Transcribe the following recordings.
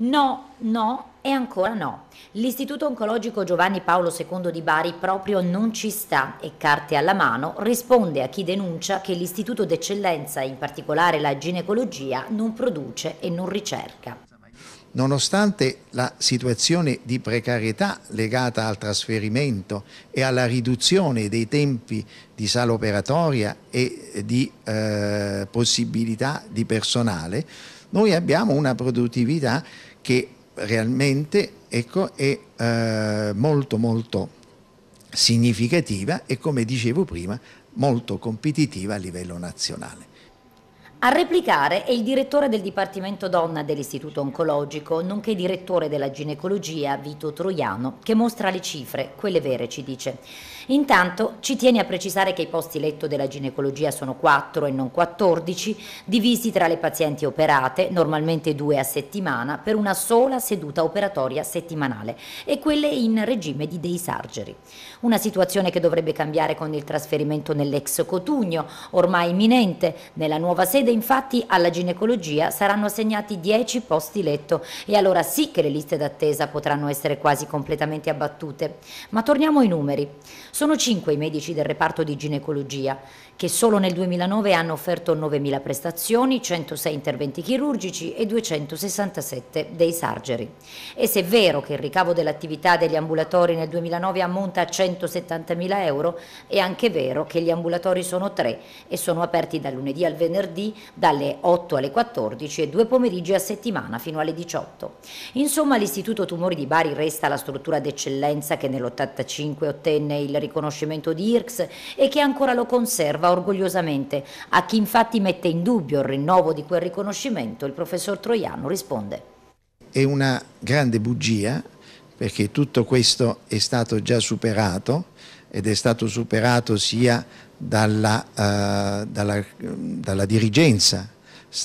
No, no e ancora no. L'Istituto Oncologico Giovanni Paolo II di Bari proprio non ci sta e carte alla mano risponde a chi denuncia che l'Istituto d'eccellenza, in particolare la ginecologia, non produce e non ricerca. Nonostante la situazione di precarietà legata al trasferimento e alla riduzione dei tempi di sala operatoria e di eh, possibilità di personale, noi abbiamo una produttività che realmente ecco, è eh, molto molto significativa e come dicevo prima molto competitiva a livello nazionale. A replicare è il direttore del Dipartimento Donna dell'Istituto Oncologico, nonché direttore della ginecologia Vito Troiano, che mostra le cifre, quelle vere ci dice. Intanto ci tiene a precisare che i posti letto della ginecologia sono 4 e non 14, divisi tra le pazienti operate, normalmente due a settimana, per una sola seduta operatoria settimanale, e quelle in regime di day surgery. Una situazione che dovrebbe cambiare con il trasferimento nell'ex Cotugno, ormai imminente, nella nuova sede sede infatti alla ginecologia saranno assegnati 10 posti letto e allora sì che le liste d'attesa potranno essere quasi completamente abbattute. Ma torniamo ai numeri. Sono 5 i medici del reparto di ginecologia che solo nel 2009 hanno offerto 9.000 prestazioni, 106 interventi chirurgici e 267 dei sargeri. E se è vero che il ricavo dell'attività degli ambulatori nel 2009 ammonta a 170.000 euro, è anche vero che gli ambulatori sono tre e sono aperti dal lunedì al venerdì dalle 8 alle 14 e due pomeriggi a settimana fino alle 18. Insomma l'Istituto Tumori di Bari resta la struttura d'eccellenza che nell'85 ottenne il riconoscimento di IRCS e che ancora lo conserva orgogliosamente. A chi infatti mette in dubbio il rinnovo di quel riconoscimento il professor Troiano risponde. È una grande bugia perché tutto questo è stato già superato ed è stato superato sia dalla, eh, dalla, dalla dirigenza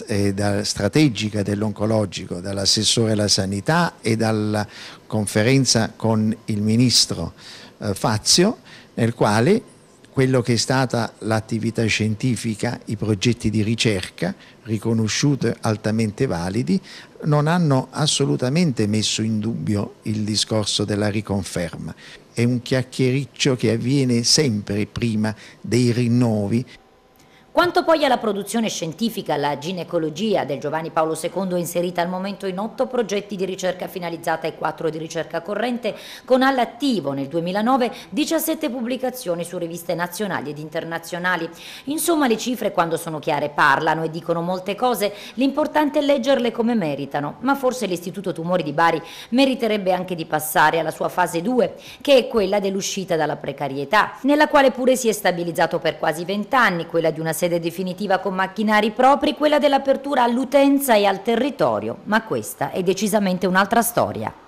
eh, da, strategica dell'oncologico, dall'assessore alla sanità e dalla conferenza con il ministro eh, Fazio, nel quale quello che è stata l'attività scientifica, i progetti di ricerca, riconosciuti altamente validi, non hanno assolutamente messo in dubbio il discorso della riconferma. È un chiacchiericcio che avviene sempre prima dei rinnovi quanto poi alla produzione scientifica, la ginecologia del Giovanni Paolo II è inserita al momento in otto progetti di ricerca finalizzata e quattro di ricerca corrente, con all'attivo nel 2009 17 pubblicazioni su riviste nazionali ed internazionali. Insomma le cifre quando sono chiare parlano e dicono molte cose, l'importante è leggerle come meritano, ma forse l'Istituto Tumori di Bari meriterebbe anche di passare alla sua fase 2, che è quella dell'uscita dalla precarietà, nella quale pure si è stabilizzato per quasi 20 anni, quella di una sede definitiva con macchinari propri, quella dell'apertura all'utenza e al territorio, ma questa è decisamente un'altra storia.